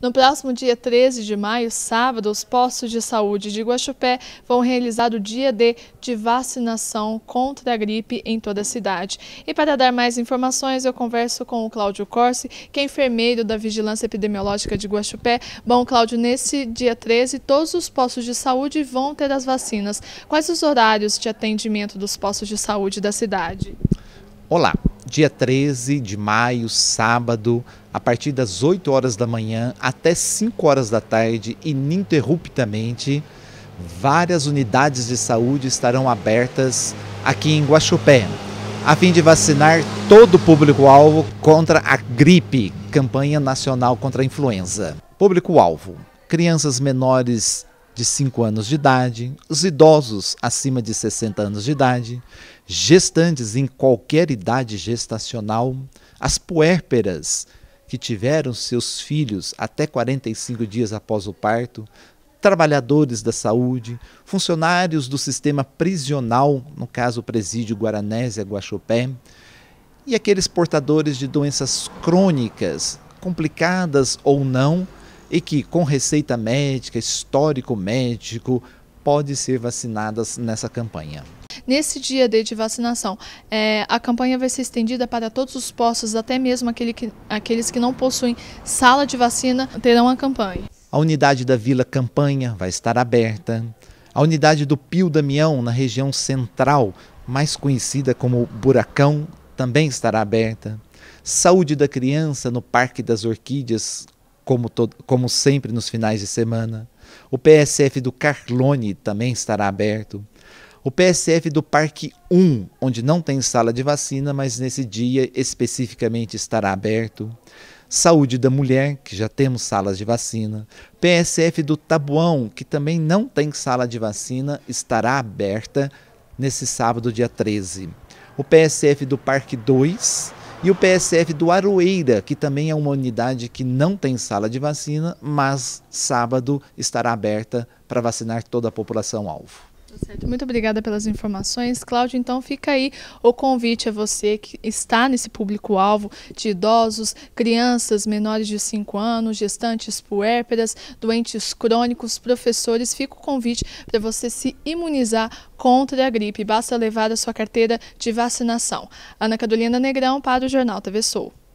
No próximo dia 13 de maio, sábado, os postos de saúde de Guaxupé vão realizar o dia D de vacinação contra a gripe em toda a cidade. E para dar mais informações, eu converso com o Cláudio Corsi, que é enfermeiro da Vigilância Epidemiológica de Guaxupé. Bom, Cláudio, nesse dia 13, todos os postos de saúde vão ter as vacinas. Quais os horários de atendimento dos postos de saúde da cidade? Olá, dia 13 de maio, sábado, a partir das 8 horas da manhã até 5 horas da tarde, ininterruptamente, várias unidades de saúde estarão abertas aqui em Guaxupé, a fim de vacinar todo o público-alvo contra a gripe, campanha nacional contra a influenza. Público-alvo: crianças menores de 5 anos de idade, os idosos acima de 60 anos de idade, gestantes em qualquer idade gestacional, as puérperas que tiveram seus filhos até 45 dias após o parto, trabalhadores da saúde, funcionários do sistema prisional, no caso o presídio Guaranésia Guaxupé, e aqueles portadores de doenças crônicas, complicadas ou não, e que, com receita médica, histórico médico, pode ser vacinadas nessa campanha. Nesse dia de vacinação, é, a campanha vai ser estendida para todos os postos, até mesmo aquele que, aqueles que não possuem sala de vacina terão a campanha. A unidade da Vila Campanha vai estar aberta. A unidade do Pio Damião, na região central, mais conhecida como Buracão, também estará aberta. Saúde da Criança, no Parque das Orquídeas, como, como sempre nos finais de semana. O PSF do Carlone também estará aberto. O PSF do Parque 1, onde não tem sala de vacina, mas nesse dia especificamente estará aberto. Saúde da Mulher, que já temos salas de vacina. PSF do Tabuão, que também não tem sala de vacina, estará aberta nesse sábado, dia 13. O PSF do Parque 2, e o PSF do Aroeira, que também é uma unidade que não tem sala de vacina, mas sábado estará aberta para vacinar toda a população alvo. Muito obrigada pelas informações. Cláudio, então fica aí o convite a você que está nesse público-alvo de idosos, crianças menores de 5 anos, gestantes puérperas, doentes crônicos, professores. Fica o convite para você se imunizar contra a gripe. Basta levar a sua carteira de vacinação. Ana Carolina Negrão para o Jornal TV Sul.